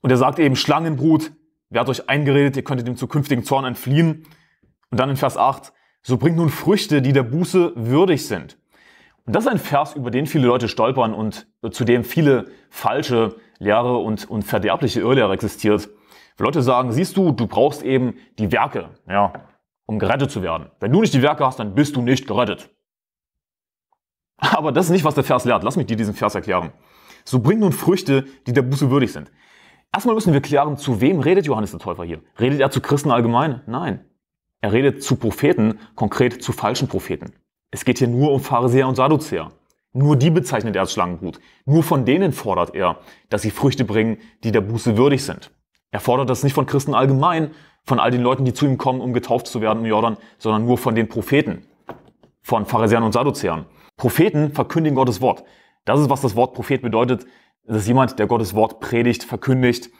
Und er sagt eben, Schlangenbrut, wer hat euch eingeredet, ihr könntet dem zukünftigen Zorn entfliehen. Und dann in Vers 8, so bringt nun Früchte, die der Buße würdig sind. Und das ist ein Vers, über den viele Leute stolpern und zu dem viele falsche Lehre und, und verderbliche Irrlehre existiert. Weil Leute sagen, siehst du, du brauchst eben die Werke, ja, um gerettet zu werden. Wenn du nicht die Werke hast, dann bist du nicht gerettet. Aber das ist nicht, was der Vers lehrt. Lass mich dir diesen Vers erklären. So bringt nun Früchte, die der Buße würdig sind. Erstmal müssen wir klären, zu wem redet Johannes der Täufer hier? Redet er zu Christen allgemein? Nein. Er redet zu Propheten, konkret zu falschen Propheten. Es geht hier nur um Pharisäer und Sadduzäer. Nur die bezeichnet er als Schlangenbrut. Nur von denen fordert er, dass sie Früchte bringen, die der Buße würdig sind. Er fordert das nicht von Christen allgemein, von all den Leuten, die zu ihm kommen, um getauft zu werden im Jordan, sondern nur von den Propheten, von Pharisäern und Sadduzäern. Propheten verkündigen Gottes Wort. Das ist, was das Wort Prophet bedeutet. Das ist jemand, der Gottes Wort predigt, verkündigt.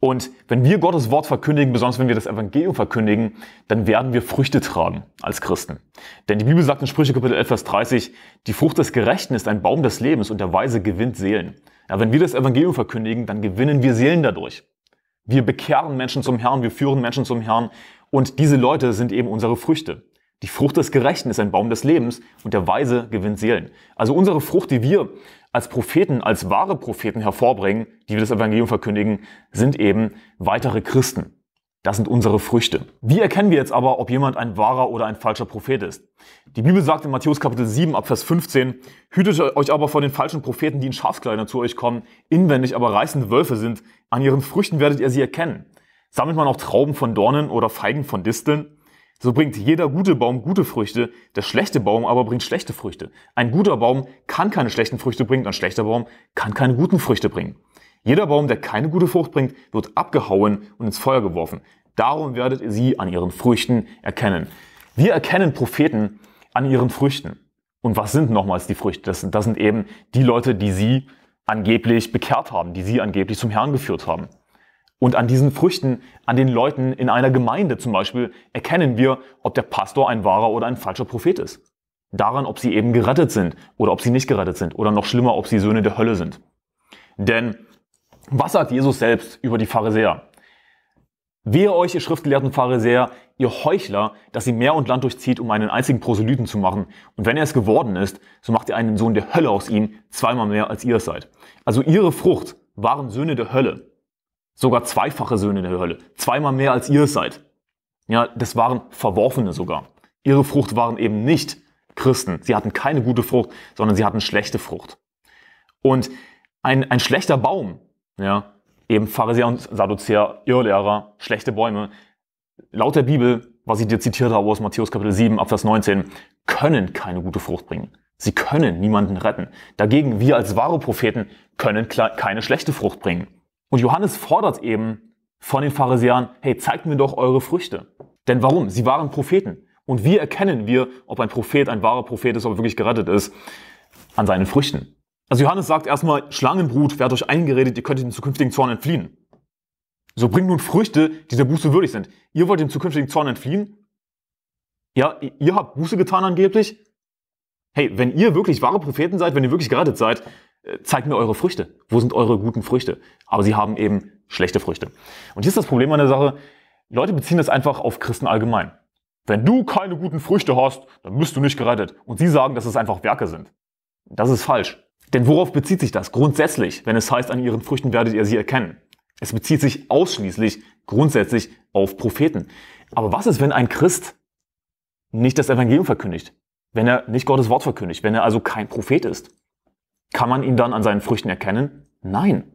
Und wenn wir Gottes Wort verkündigen, besonders wenn wir das Evangelium verkündigen, dann werden wir Früchte tragen als Christen. Denn die Bibel sagt in Sprüche Kapitel 11, Vers 30, die Frucht des Gerechten ist ein Baum des Lebens und der Weise gewinnt Seelen. Ja, wenn wir das Evangelium verkündigen, dann gewinnen wir Seelen dadurch. Wir bekehren Menschen zum Herrn, wir führen Menschen zum Herrn und diese Leute sind eben unsere Früchte. Die Frucht des Gerechten ist ein Baum des Lebens und der Weise gewinnt Seelen. Also unsere Frucht, die wir als Propheten, als wahre Propheten hervorbringen, die wir das Evangelium verkündigen, sind eben weitere Christen. Das sind unsere Früchte. Wie erkennen wir jetzt aber, ob jemand ein wahrer oder ein falscher Prophet ist? Die Bibel sagt in Matthäus Kapitel 7 ab Vers 15, hütet euch aber vor den falschen Propheten, die in Schafskleidern zu euch kommen, inwendig aber reißende Wölfe sind, an ihren Früchten werdet ihr sie erkennen. Sammelt man auch Trauben von Dornen oder Feigen von Disteln? So bringt jeder gute Baum gute Früchte, der schlechte Baum aber bringt schlechte Früchte. Ein guter Baum kann keine schlechten Früchte bringen, ein schlechter Baum kann keine guten Früchte bringen. Jeder Baum, der keine gute Frucht bringt, wird abgehauen und ins Feuer geworfen. Darum werdet ihr sie an ihren Früchten erkennen. Wir erkennen Propheten an ihren Früchten. Und was sind nochmals die Früchte? Das sind, das sind eben die Leute, die sie angeblich bekehrt haben, die sie angeblich zum Herrn geführt haben. Und an diesen Früchten, an den Leuten in einer Gemeinde zum Beispiel, erkennen wir, ob der Pastor ein wahrer oder ein falscher Prophet ist. Daran, ob sie eben gerettet sind oder ob sie nicht gerettet sind oder noch schlimmer, ob sie Söhne der Hölle sind. Denn was sagt Jesus selbst über die Pharisäer? Wehe euch, ihr schriftgelehrten Pharisäer, ihr Heuchler, dass ihr Meer und Land durchzieht, um einen einzigen Proselyten zu machen. Und wenn er es geworden ist, so macht ihr einen Sohn der Hölle aus ihm, zweimal mehr als ihr es seid. Also ihre Frucht waren Söhne der Hölle. Sogar zweifache Söhne der Hölle. Zweimal mehr als ihr seid. Ja, das waren Verworfene sogar. Ihre Frucht waren eben nicht Christen. Sie hatten keine gute Frucht, sondern sie hatten schlechte Frucht. Und ein, ein schlechter Baum, ja, eben Pharisäer und Sadduzäer, Irrlehrer, schlechte Bäume, laut der Bibel, was ich dir zitiert habe aus Matthäus Kapitel 7, Abvers 19, können keine gute Frucht bringen. Sie können niemanden retten. Dagegen, wir als wahre Propheten können keine schlechte Frucht bringen. Und Johannes fordert eben von den Pharisäern, hey, zeigt mir doch eure Früchte. Denn warum? Sie waren Propheten. Und wie erkennen wir, ob ein Prophet ein wahrer Prophet ist, ob er wirklich gerettet ist? An seinen Früchten. Also Johannes sagt erstmal, Schlangenbrut, wer hat euch eingeredet, ihr könnt den zukünftigen Zorn entfliehen. So bringt nun Früchte, die der Buße würdig sind. Ihr wollt dem zukünftigen Zorn entfliehen? Ja, ihr habt Buße getan angeblich? Hey, wenn ihr wirklich wahre Propheten seid, wenn ihr wirklich gerettet seid, äh, zeigt mir eure Früchte. Wo sind eure guten Früchte? Aber sie haben eben schlechte Früchte. Und hier ist das Problem an der Sache, Leute beziehen das einfach auf Christen allgemein. Wenn du keine guten Früchte hast, dann bist du nicht gerettet. Und sie sagen, dass es einfach Werke sind. Das ist falsch. Denn worauf bezieht sich das grundsätzlich, wenn es heißt, an ihren Früchten werdet ihr sie erkennen? Es bezieht sich ausschließlich grundsätzlich auf Propheten. Aber was ist, wenn ein Christ nicht das Evangelium verkündigt? Wenn er nicht Gottes Wort verkündigt? Wenn er also kein Prophet ist? Kann man ihn dann an seinen Früchten erkennen? Nein.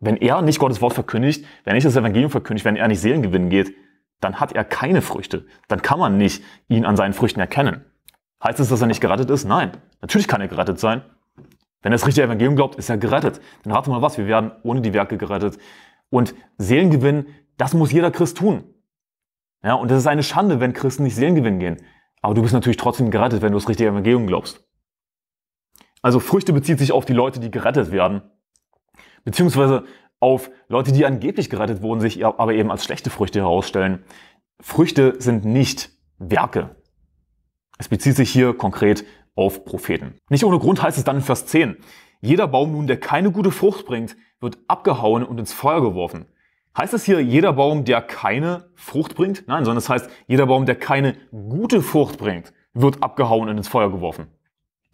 Wenn er nicht Gottes Wort verkündigt, wenn er nicht das Evangelium verkündigt, wenn er nicht Seelengewinn geht, dann hat er keine Früchte. Dann kann man nicht ihn an seinen Früchten erkennen. Heißt es, dass er nicht gerettet ist? Nein. Natürlich kann er gerettet sein. Wenn er das richtige Evangelium glaubt, ist er gerettet. Dann rate mal was, wir werden ohne die Werke gerettet. Und Seelengewinn, das muss jeder Christ tun. Ja, und das ist eine Schande, wenn Christen nicht Seelengewinn gehen. Aber du bist natürlich trotzdem gerettet, wenn du das richtige Evangelium glaubst. Also Früchte bezieht sich auf die Leute, die gerettet werden. Beziehungsweise auf Leute, die angeblich gerettet wurden, sich aber eben als schlechte Früchte herausstellen. Früchte sind nicht Werke. Es bezieht sich hier konkret auf Propheten. Nicht ohne Grund heißt es dann in Vers 10, jeder Baum nun, der keine gute Frucht bringt, wird abgehauen und ins Feuer geworfen. Heißt es hier jeder Baum, der keine Frucht bringt? Nein, sondern es heißt jeder Baum, der keine gute Frucht bringt, wird abgehauen und ins Feuer geworfen.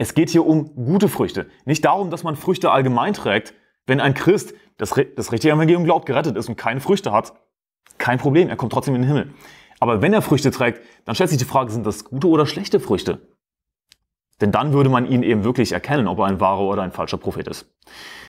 Es geht hier um gute Früchte. Nicht darum, dass man Früchte allgemein trägt. Wenn ein Christ das, das richtige Evangelium glaubt, gerettet ist und keine Früchte hat, kein Problem, er kommt trotzdem in den Himmel. Aber wenn er Früchte trägt, dann stellt sich die Frage, sind das gute oder schlechte Früchte? Denn dann würde man ihn eben wirklich erkennen, ob er ein wahrer oder ein falscher Prophet ist.